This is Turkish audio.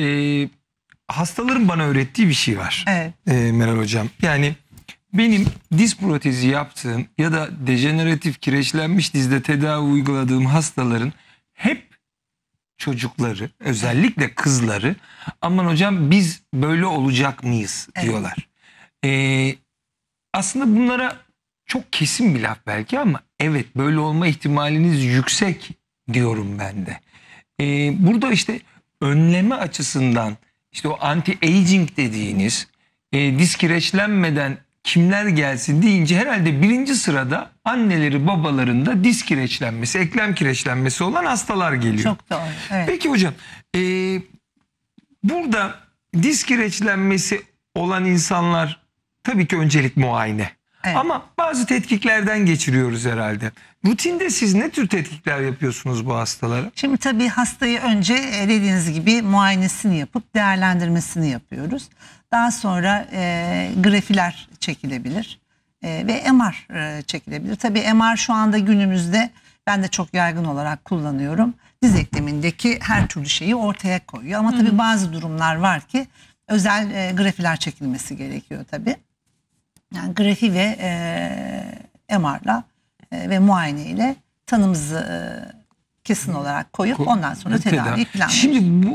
e, hastaların bana öğrettiği bir şey var. Evet. E, Meral Hocam. Yani benim diz protezi yaptığım ya da dejeneratif kireçlenmiş dizde tedavi uyguladığım hastaların hep çocukları özellikle kızları aman hocam biz böyle olacak mıyız diyorlar. Evet. Ee, aslında bunlara çok kesin bir laf belki ama evet böyle olma ihtimaliniz yüksek diyorum ben de. Ee, burada işte önleme açısından işte o anti-aging dediğiniz e, diz kireçlenmeden kimler gelsin deyince herhalde birinci sırada anneleri babalarında diz kireçlenmesi, eklem kireçlenmesi olan hastalar geliyor. Çok doğru. Evet. Peki hocam e, burada diz kireçlenmesi olan insanlar tabii ki öncelik muayene. Evet. Ama bazı tetkiklerden geçiriyoruz herhalde. Rutinde siz ne tür tetkikler yapıyorsunuz bu hastalara? Şimdi tabii hastayı önce e, dediğiniz gibi muayenesini yapıp değerlendirmesini yapıyoruz. Daha sonra e, grafiler çekilebilir e, ve MR e, çekilebilir. Tabii MR şu anda günümüzde ben de çok yaygın olarak kullanıyorum. Diz eklemindeki her türlü şeyi ortaya koyuyor. Ama tabii bazı durumlar var ki özel e, grafiler çekilmesi gerekiyor tabii yani grafi ve e, MR'la e, ve ile tanımızı e, kesin olarak koyup ondan sonra tedavi planlıyoruz. Şimdi bu